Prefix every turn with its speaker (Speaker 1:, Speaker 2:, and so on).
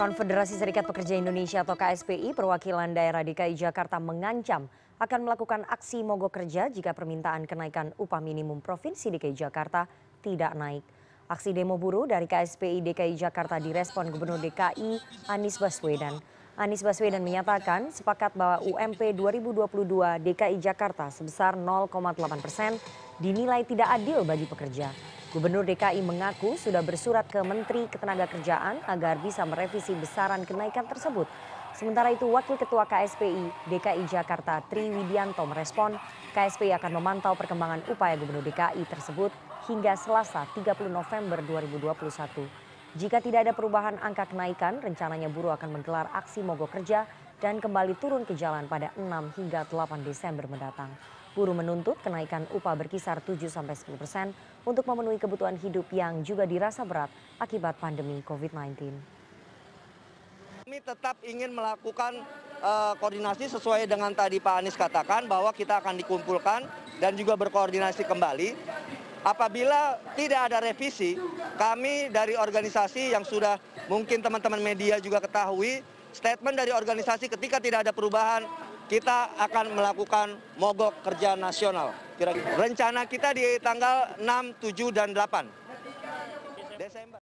Speaker 1: Konfederasi Serikat Pekerja Indonesia atau KSPI perwakilan daerah DKI Jakarta mengancam akan melakukan aksi mogok kerja jika permintaan kenaikan upah minimum Provinsi DKI Jakarta tidak naik. Aksi demo buruh dari KSPI DKI Jakarta direspon Gubernur DKI Anies Baswedan. Anies Baswedan menyatakan sepakat bahwa UMP 2022 DKI Jakarta sebesar 0,8 persen dinilai tidak adil bagi pekerja. Gubernur DKI mengaku sudah bersurat ke Menteri Ketenagakerjaan agar bisa merevisi besaran kenaikan tersebut. Sementara itu, Wakil Ketua KSPI DKI Jakarta Tri Widianto merespon, KSPI akan memantau perkembangan upaya Gubernur DKI tersebut hingga Selasa 30 November 2021. Jika tidak ada perubahan angka kenaikan, rencananya buruh akan menggelar aksi mogok kerja dan kembali turun ke jalan pada 6 hingga 8 Desember mendatang. Buruh menuntut kenaikan upah berkisar 7-10 persen untuk memenuhi kebutuhan hidup yang juga dirasa berat akibat pandemi COVID-19.
Speaker 2: Kami tetap ingin melakukan uh, koordinasi sesuai dengan tadi Pak Anies katakan bahwa kita akan dikumpulkan dan juga berkoordinasi kembali. Apabila tidak ada revisi, kami dari organisasi yang sudah mungkin teman-teman media juga ketahui statement dari organisasi ketika tidak ada perubahan kita akan melakukan mogok kerja nasional. Rencana kita di tanggal 6, 7, dan 8 Desember.